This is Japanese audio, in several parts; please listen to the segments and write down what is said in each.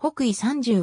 北緯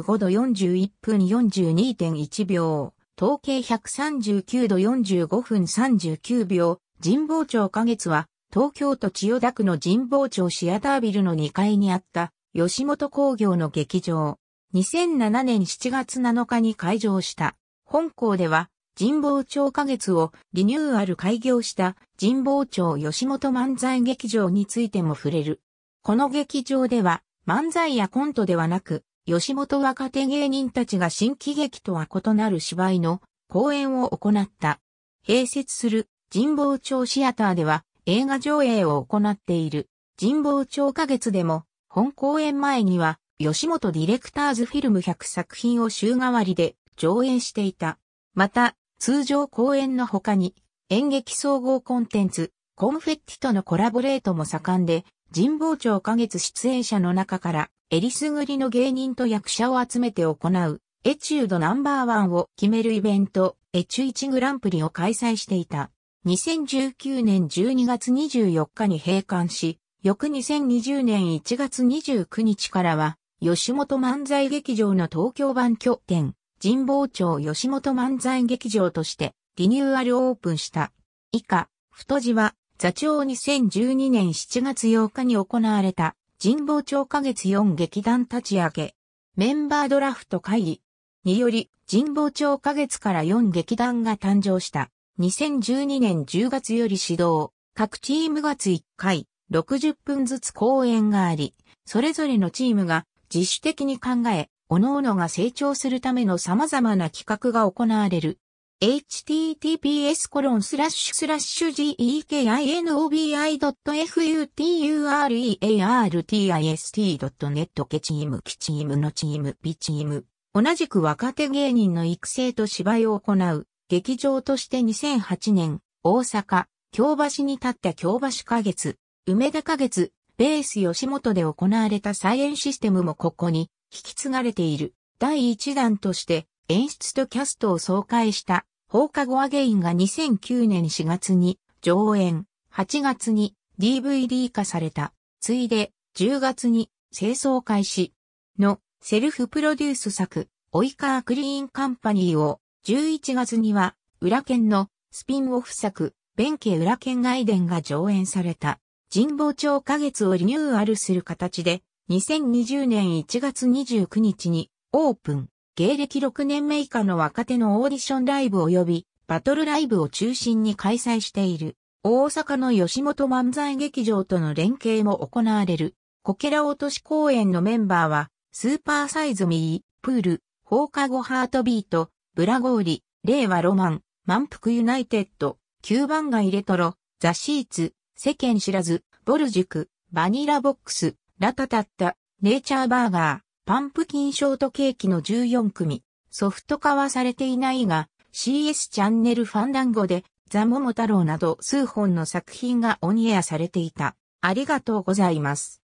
35度41分42.1秒、統計139度45分39秒、神保町花月は、東京都千代田区の神保町シアタービルの2階にあった、吉本工業の劇場。2007年7月7日に開場した。本校では、神保町花月をリニューアル開業した神保町吉本漫才劇場についても触れる。この劇場では漫才やコントではなく、吉本若手芸人たちが新喜劇とは異なる芝居の公演を行った。併設する神保町シアターでは映画上映を行っている神保町花月でも本公演前には吉本ディレクターズフィルム100作品を週替わりで上演していた。また通常公演の他に演劇総合コンテンツコンフェッティとのコラボレートも盛んで神保町花月出演者の中から、えりすぐりの芸人と役者を集めて行う、エチュードナンバーワンを決めるイベント、エチュイチグランプリを開催していた。2019年12月24日に閉館し、翌2020年1月29日からは、吉本漫才劇場の東京版拠点、神保町吉本漫才劇場としてリニューアルオープンした。以下、太字は座長2012年7月8日に行われた神保町花月4劇団立ち上げ、メンバードラフト会議により神保町花月から4劇団が誕生した2012年10月より指導、各チーム月1回60分ずつ公演があり、それぞれのチームが自主的に考え、各々が成長するための様々な企画が行われる https コロンスラッシュスラッシュ gekinobi.futureartist.net ケチームキチームのチームビチーム同じく若手芸人の育成と芝居を行う劇場として2008年大阪京橋に立った京橋花月梅田花月ベース吉本で行われた再演システムもここに引き継がれている第1弾として演出とキャストを総会した放課後アゲインが2009年4月に上演、8月に DVD 化された、ついで10月に清掃開始のセルフプロデュース作、オイカークリーンカンパニーを11月には裏剣のスピンオフ作、弁慶裏剣外伝が上演された。神保町花月をリニューアルする形で、2020年1月29日にオープン。芸歴6年目以下の若手のオーディションライブ及びバトルライブを中心に開催している。大阪の吉本漫才劇場との連携も行われる。こけら落とし公演のメンバーは、スーパーサイズミー、プール、放課後ハートビート、ブラゴーリ、令和ロマン、満腹ユナイテッド、九番街レトロ、ザシーツ、世間知らず、ボル塾、バニラボックス、ラタタッタ、ネイチャーバーガー、パンプキンショートケーキの14組、ソフト化はされていないが、CS チャンネルファンダンゴで、ザ・モモ太郎など数本の作品がオンエアされていた。ありがとうございます。